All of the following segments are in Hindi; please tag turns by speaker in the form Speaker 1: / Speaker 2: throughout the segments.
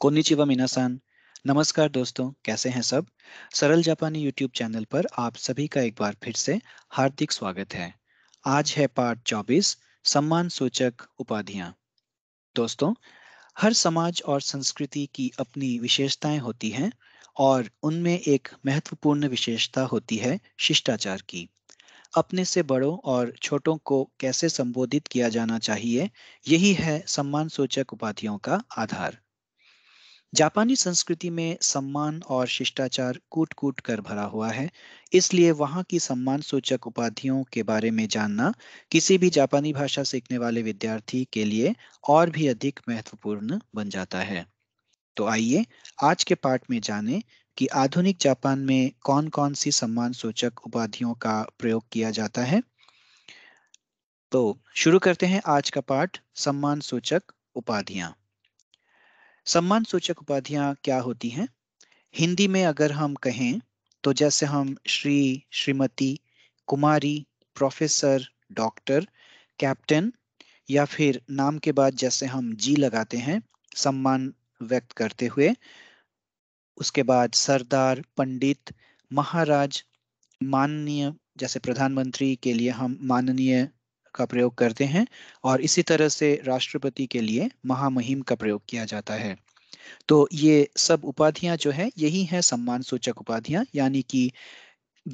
Speaker 1: कोनिचिवा मिनासान नमस्कार दोस्तों कैसे हैं सब सरल जापानी यूट्यूब चैनल पर आप सभी का एक बार फिर से हार्दिक स्वागत है आज है पार्ट 24 सम्मान सूचक उपाधियां दोस्तों हर समाज और संस्कृति की अपनी विशेषताएं होती हैं और उनमें एक महत्वपूर्ण विशेषता होती है शिष्टाचार की अपने से बड़ों और छोटों को कैसे संबोधित किया जाना चाहिए यही है सम्मान सूचक उपाधियों का आधार जापानी संस्कृति में सम्मान और शिष्टाचार कूट कूट कर भरा हुआ है इसलिए वहां की सम्मान सूचक उपाधियों के बारे में जानना किसी भी जापानी भाषा सीखने वाले विद्यार्थी के लिए और भी अधिक महत्वपूर्ण बन जाता है तो आइए आज के पाठ में जाने कि आधुनिक जापान में कौन कौन सी सम्मान सूचक उपाधियों का प्रयोग किया जाता है तो शुरू करते हैं आज का पाठ सम्मान सूचक उपाधियां सम्मान सूचक उपाधियां क्या होती हैं हिंदी में अगर हम कहें तो जैसे हम Shri Shrimati Kumari professor doctor captain या फिर नाम के बाद जैसे हम जी लगाते हैं सम्मान व्यक्त करते हुए उसके बाद सरदार पंडित महाराज माननीय जैसे प्रधानमंत्री के लिए हम माननीय का प्रयोग करते हैं और इसी तरह से राष्ट्रपति के लिए महामहिम का प्रयोग किया जाता है तो ये सब उपाधियां जो है यही है सम्मान सूचक उपाधियां यानी कि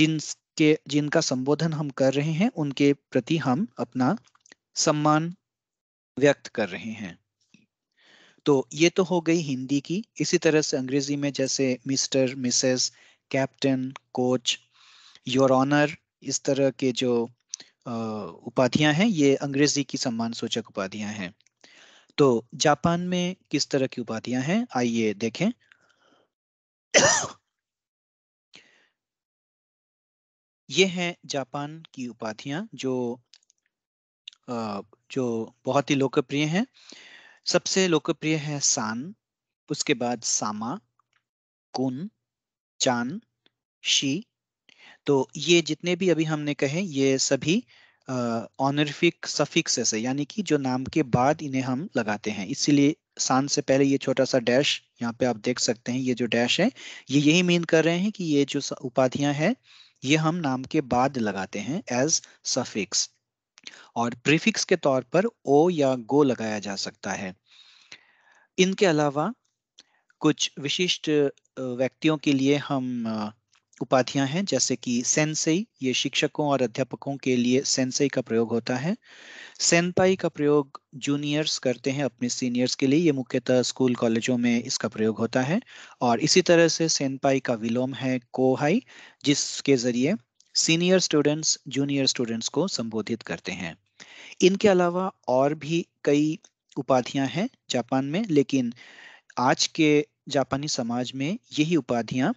Speaker 1: जिन के जिनका संबोधन हम कर रहे हैं उनके प्रति हम अपना सम्मान व्यक्त कर रहे हैं तो ये तो हो गई हिंदी की इसी तरह से अंग्रेजी में जैसे mister Mrs captain coach your honour इस तरह के जो उपाधियां हैं ये अंग्रेजी की सम्मान सूचक उपाधियां हैं तो जापान में किस तरह की उपाधियां हैं आइए देखें ये हैं जापान की उपाधियां जो जो बहुत ही लोकप्रिय हैं सबसे लोकप्रिय है सान उसके बाद सामा कुन चान शी तो ये जितने भी अभी हमने कहे ये सभी ऑनरिफिक सफिक्सेस है यानी कि जो नाम के बाद इन्हें हम लगाते हैं इसीलिए सान से पहले ये छोटा सा डैश यहाँ पे आप देख सकते हैं ये जो डैश है ये यही मीन कर रहे हैं कि ये जो उपाधियां हैं ये हम नाम के बाद लगाते हैं एज सफिक्स और प्रीफिक्स के तौर पर ओ या गो लगाया जा सकता है इनके अलावा कुछ विशिष्ट व्यक्तियों के लिए हम उपाधियां हैं जैसे कि सेंसई ये शिक्षकों और अध्यापकों के लिए सेंसई का प्रयोग होता है सेनपाई का प्रयोग जूनियर्स करते हैं अपने सीनियर्स के लिए ये मुख्यतः स्कूल कॉलेजों में इसका प्रयोग होता है और इसी तरह से सेनपाई का विलोम है कोहाई जिसके जरिए सीनियर स्टूडेंट्स जूनियर स्टूडेंट्स को संबोधित करते हैं इनके अलावा और भी कई उपाधियां हैं जापान में लेकिन आज के जापानी समाज में यही उपाधियां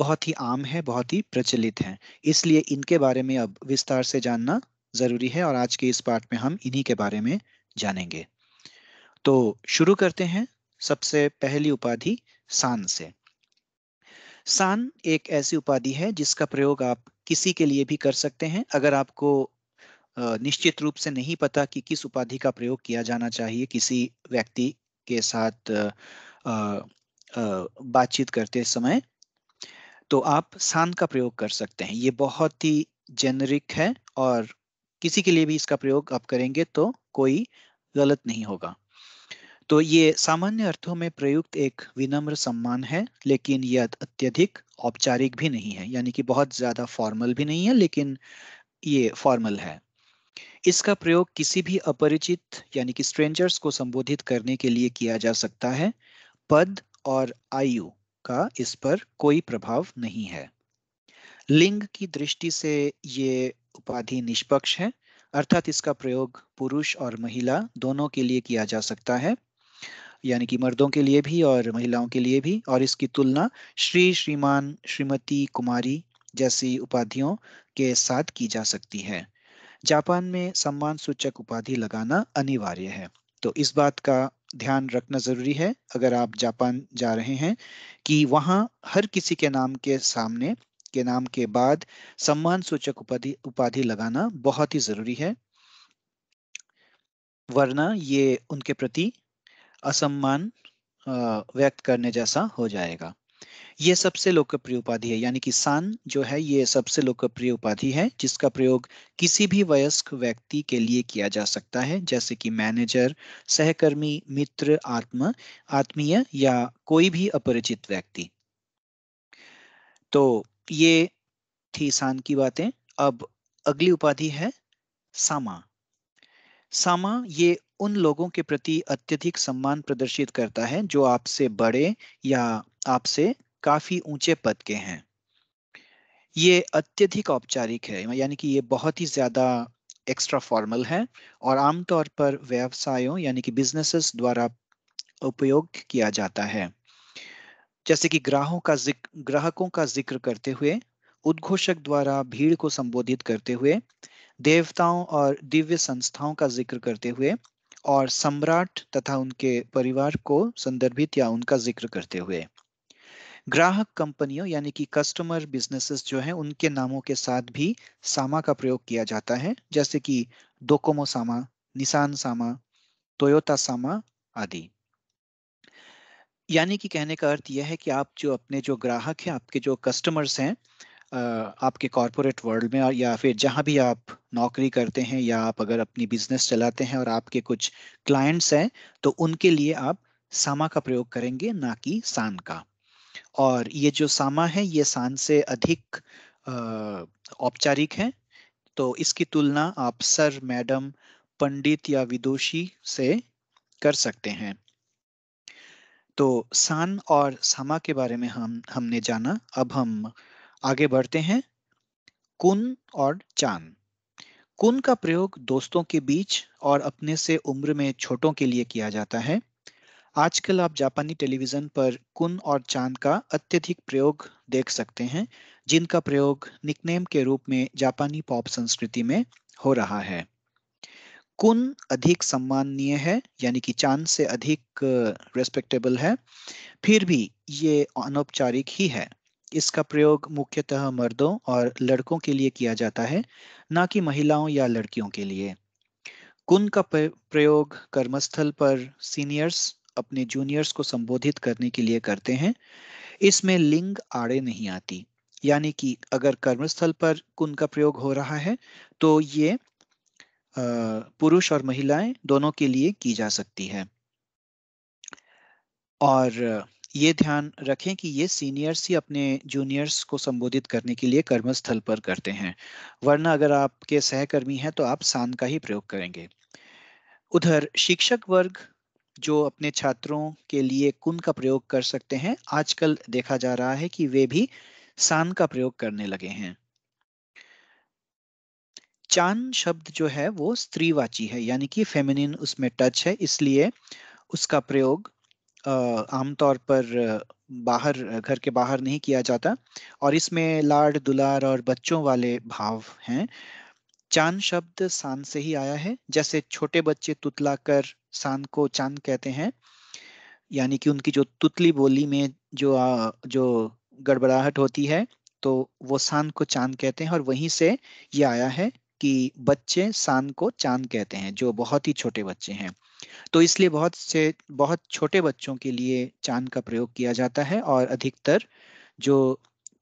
Speaker 1: बहुत ही आम है बहुत ही प्रचलित हैं इसलिए इनके बारे में अब विस्तार से जानना जरूरी है और आज के इस पार्ट में हम इन्हीं के बारे में जानेंगे तो शुरू करते हैं सबसे पहली उपाधि सान से सान एक ऐसी उपाधि है जिसका प्रयोग आप किसी के लिए भी कर सकते हैं अगर आपको निश्चित रूप से नहीं पता कि किस उपाधि का प्रयोग किया जाना चाहिए किसी व्यक्ति के साथ बातचीत करते समय तो आप सान का प्रयोग कर सकते हैं ये बहुत ही जेनरिक है और किसी के लिए भी इसका प्रयोग आप करेंगे तो कोई गलत नहीं होगा तो ये सामान्य अर्थों में प्रयुक्त एक विनम्र सम्मान है लेकिन यह अत्यधिक औपचारिक भी नहीं है यानी कि बहुत ज्यादा फॉर्मल भी नहीं है लेकिन ये फॉर्मल है इसका प्रयोग किसी भी अपरिचित यानी कि स्ट्रेंजर्स को संबोधित करने के लिए किया जा सकता है पद और आयु का इस पर कोई प्रभाव नहीं है लिंग की दृष्टि से ये उपाधि निष्पक्ष है अर्थात इसका प्रयोग पुरुष और महिला दोनों के लिए किया जा सकता है यानी कि मर्दों के लिए भी और महिलाओं के लिए भी और इसकी तुलना श्री श्रीमान श्रीमती कुमारी जैसी उपाधियों के साथ की जा सकती है जापान में सम्मान सूचक उपाधि लगाना अनिवार्य है तो इस बात का ध्यान रखना ज़रूरी है अगर आप जापान जा रहे हैं कि वहां हर किसी के नाम के सामने के नाम के बाद सम्मान सूचक उपाधि उपाधि लगाना बहुत ही ज़रूरी है वरना ये उनके प्रति असम्मान व्यक्त करने जैसा हो जाएगा ये सबसे लोकप्रिय उपाधि है यानी कि सान जो है ये सबसे लोकप्रिय उपाधि है जिसका प्रयोग किसी भी वयस्क व्यक्ति के लिए किया जा सकता है जैसे कि मैनेजर सहकर्मी मित्र आत्म आत्मीय या कोई भी अपरिचित व्यक्ति तो ये थी सान की बातें अब अगली उपाधि है सामा सामा ये उन लोगों के प्रति अत्यधिक सम्मान प्रदर्शित करता है जो आपसे बड़े या आपसे काफी ऊंचे पद के हैं ये अत्यधिक औपचारिक है यानी कि ये बहुत ही ज्यादा एक्स्ट्रा फॉर्मल है और आमतौर पर व्यवसायों यानी कि बिजनेसेस द्वारा उपयोग किया जाता है जैसे कि ग्राहकों का ग्राहकों का जिक्र करते हुए उद्घोषक द्वारा भीड़ को संबोधित करते हुए देवताओं और दिव्य संस्थाओं का जिक्र करते हुए और सम्राट तथा उनके परिवार को संदर्भित या उनका जिक्र करते हुए ग्राहक कंपनियों यानी कि कस्टमर बिजनेसेस जो हैं उनके नामों के साथ भी सामा का प्रयोग किया जाता है जैसे कि डोकोमो सामा निशान सामा टोयोटा सामा आदि यानी कि कहने का अर्थ यह है कि आप जो अपने जो ग्राहक हैं आपके जो कस्टमर्स हैं आपके कॉरपोरेट वर्ल्ड में और या फिर जहाँ भी आप नौकरी करते हैं या आप अगर अपनी बिजनेस चलाते हैं और आपके कुछ क्लाइंट्स हैं तो उनके लिए आप सामा का प्रयोग करेंगे ना कि सान का और ये जो सामा है ये सान से अधिक औपचारिक है तो इसकी तुलना आप सर मैडम पंडित या विदुषी से कर सकते हैं तो सान और सामा के बारे में हम हमने जाना अब हम आगे बढ़ते हैं कुन और चान कुन का प्रयोग दोस्तों के बीच और अपने से उम्र में छोटों के लिए किया जाता है आजकल आप जापानी टेलीविजन पर कुन और चांद का अत्यधिक प्रयोग देख सकते हैं जिनका प्रयोग निकनेम के रूप में जापानी पॉप संस्कृति में हो रहा है कुन अधिक सम्माननीय है यानी कि चांद से अधिक रेस्पेक्टेबल है फिर भी ये अनौपचारिक ही है इसका प्रयोग मुख्यतः मर्दों और लड़कों के लिए किया जाता है ना कि महिलाओं या लड़कियों के लिए कुन का प्रयोग कर्मस्थल पर सीनियर्स अपने जूनियर्स को संबोधित करने के लिए करते हैं इसमें लिंग आड़े नहीं आती यानी कि अगर कर्मस्थल पर कुन का प्रयोग हो रहा है तो ये पुरुष और महिलाएं दोनों के लिए की जा सकती है और ये ध्यान रखें कि ये सीनियर्स ही अपने जूनियर्स को संबोधित करने के लिए कर्मस्थल पर करते हैं वरना अगर आपके सहकर्मी हैं तो आप सान का ही प्रयोग करेंगे उधर शिक्षक वर्ग जो अपने छात्रों के लिए कुन का प्रयोग कर सकते हैं आजकल देखा जा रहा है कि वे भी सान का प्रयोग करने लगे हैं चान शब्द जो है वो स्त्रीवाची है यानी कि फेमिनिन उसमें टच है इसलिए उसका प्रयोग आमतौर पर बाहर घर के बाहर नहीं किया जाता और इसमें लाड दुलार और बच्चों वाले भाव हैं चांद शब्द सान से ही आया है जैसे छोटे बच्चे तुतला कर सान को चांद कहते हैं यानी कि उनकी जो तुतली बोली में जो आ, जो गड़बड़ाहट होती है तो वो सान को चांद कहते हैं और वहीं से ये आया है कि बच्चे सान को चांद कहते हैं जो बहुत ही छोटे बच्चे हैं तो इसलिए बहुत से बहुत छोटे बच्चों के लिए चांद का प्रयोग किया जाता है और अधिकतर जो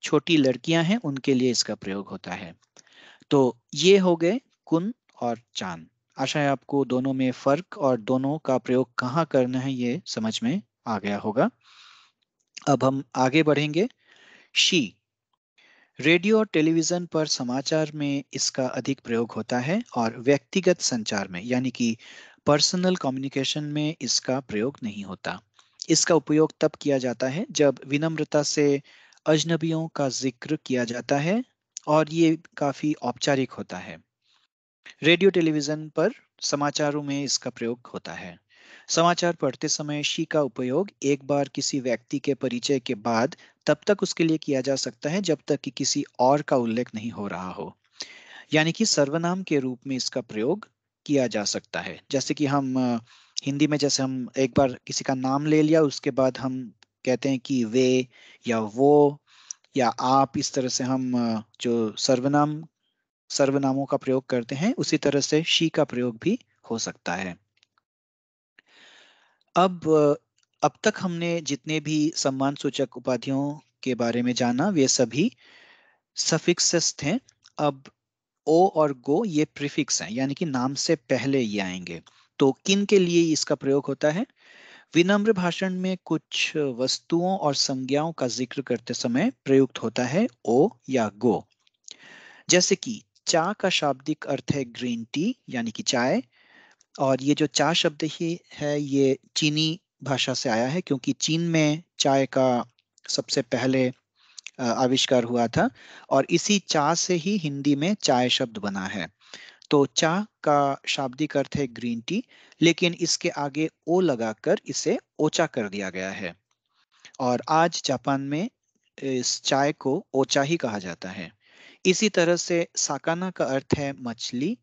Speaker 1: छोटी लड़कियां हैं उनके लिए इसका प्रयोग होता है तो ये हो गए कुन और चांद आशा है आपको दोनों में फ़र्क और दोनों का प्रयोग कहाँ करना है ये समझ में आ गया होगा अब हम आगे बढ़ेंगे शी रेडियो और टेलीविज़न पर समाचार में इसका अधिक प्रयोग होता है और व्यक्तिगत संचार में यानी कि पर्सनल कम्युनिकेशन में इसका प्रयोग नहीं होता इसका उपयोग तब किया जाता है जब विनम्रता से अजनबियों का जिक्र किया जाता है और ये काफ़ी औपचारिक होता है रेडियो टेलीविजन पर समाचारों में इसका प्रयोग होता है समाचार पढ़ते समय शी का उपयोग एक बार किसी व्यक्ति के परिचय के बाद तब तक उसके लिए किया जा सकता है जब तक कि किसी और का उल्लेख नहीं हो रहा हो यानी कि सर्वनाम के रूप में इसका प्रयोग किया जा सकता है जैसे कि हम हिंदी में जैसे हम एक बार किसी का नाम ले लिया उसके बाद हम कहते हैं कि वे या वो या आप इस तरह से हम जो सर्वनाम सर्वनामों का प्रयोग करते हैं उसी तरह से शी का प्रयोग भी हो सकता है अब अब तक हमने जितने भी सम्मान सूचक उपाधियों के बारे में जाना वे सभी सफिक्सेस थे अब ओ और गो ये प्रीफिक्स हैं यानी कि नाम से पहले ये आएंगे तो किन के लिए इसका प्रयोग होता है विनम्र भाषण में कुछ वस्तुओं और संज्ञाओं का जिक्र करते समय प्रयुक्त होता है ओ या गो जैसे कि चा का शाब्दिक अर्थ है ग्रीन टी यानी कि चाय और ये जो चा शब्द ही है ये चीनी भाषा से आया है क्योंकि चीन में चाय का सबसे पहले आविष्कार हुआ था और इसी चा से ही हिंदी में चाय शब्द बना है तो चा का शाब्दिक अर्थ है ग्रीन टी लेकिन इसके आगे ओ लगाकर इसे ओचा कर दिया गया है और आज जापान में इस चाय को ओचा ही कहा जाता है इसी तरह से साकाना का अर्थ है मछली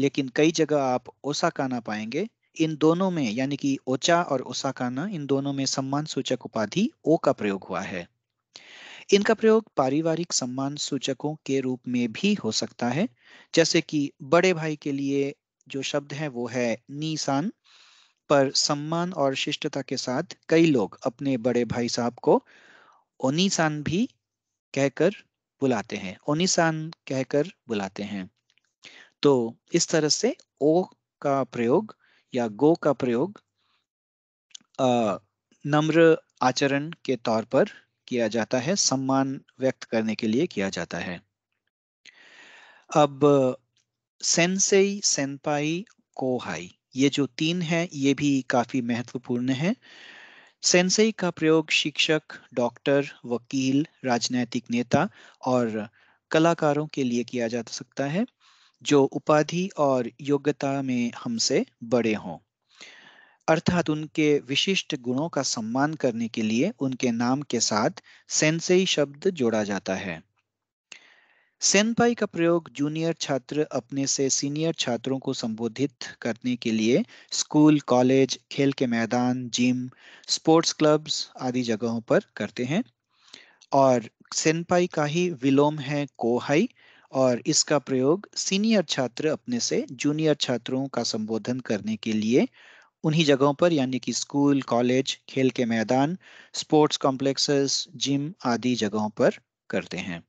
Speaker 1: लेकिन कई जगह आप ओसाकाना पाएंगे इन दोनों में यानी कि ओचा और ओसाकाना इन दोनों में सम्मान सूचक उपाधि ओ का प्रयोग हुआ है इनका प्रयोग पारिवारिक सम्मान सूचकों के रूप में भी हो सकता है जैसे कि बड़े भाई के लिए जो शब्द है वो है नीसान पर सम्मान और शिष्टता के साथ कई लोग अपने बड़े भाई साहब को ओनीसान भी कहकर बुलाते हैं ओनिसान कहकर बुलाते हैं तो इस तरह से ओ का प्रयोग या गो का प्रयोग नम्र आचरण के तौर पर किया जाता है सम्मान व्यक्त करने के लिए किया जाता है अब सेंसेई सेंपाई कोहाई ये जो तीन है ये भी काफी महत्वपूर्ण है सेंसई का प्रयोग शिक्षक डॉक्टर वकील राजनैतिक नेता और कलाकारों के लिए किया जा सकता है जो उपाधि और योग्यता में हमसे बड़े हों अर्थात उनके विशिष्ट गुणों का सम्मान करने के लिए उनके नाम के साथ सेंसई शब्द जोड़ा जाता है सेनपाई का प्रयोग जूनियर छात्र अपने से सीनियर छात्रों को संबोधित करने के लिए स्कूल कॉलेज खेल के मैदान जिम स्पोर्ट्स क्लब्स आदि जगहों पर करते हैं और सेनपाई का ही विलोम है कोहाई और इसका प्रयोग सीनियर छात्र अपने से जूनियर छात्रों का संबोधन करने के लिए उन्हीं जगहों पर यानी कि स्कूल कॉलेज खेल के मैदान स्पोर्ट्स कॉम्प्लेक्सेस जिम आदि जगहों पर करते हैं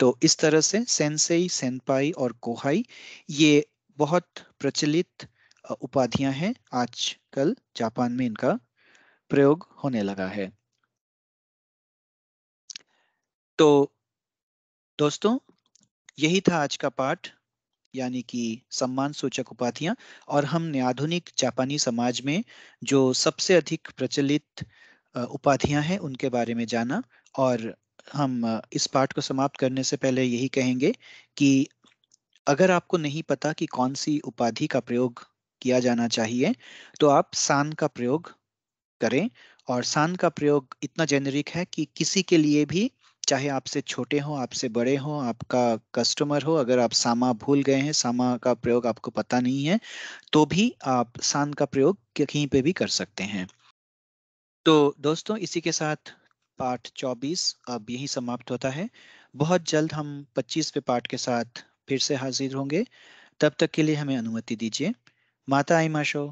Speaker 1: तो इस तरह से सेंसेई सेनपाई और कोहाई ये बहुत प्रचलित उपाधियां हैं आजकल जापान में इनका प्रयोग होने लगा है तो दोस्तों यही था आज का पाठ यानी कि सम्मान सूचक उपाधियां और हमने आधुनिक जापानी समाज में जो सबसे अधिक प्रचलित उपाधियां हैं उनके बारे में जाना और हम इस पार्ट को समाप्त करने से पहले यही कहेंगे कि अगर आपको नहीं पता कि कौन सी उपाधि का प्रयोग किया जाना चाहिए तो आप सान का प्रयोग करें और सान का प्रयोग इतना जेनरिक है कि किसी के लिए भी चाहे आपसे छोटे हो आपसे बड़े हो आपका कस्टमर हो अगर आप सामा भूल गए हैं सामा का प्रयोग आपको पता नहीं है तो भी आप सान का प्रयोग कहीं पे भी कर सकते हैं तो दोस्तों इसी के साथ पार्ट 24 अब यही समाप्त होता है बहुत जल्द हम 25वें पार्ट के साथ फिर से हाजिर होंगे तब तक के लिए हमें अनुमति दीजिए माता आई माशो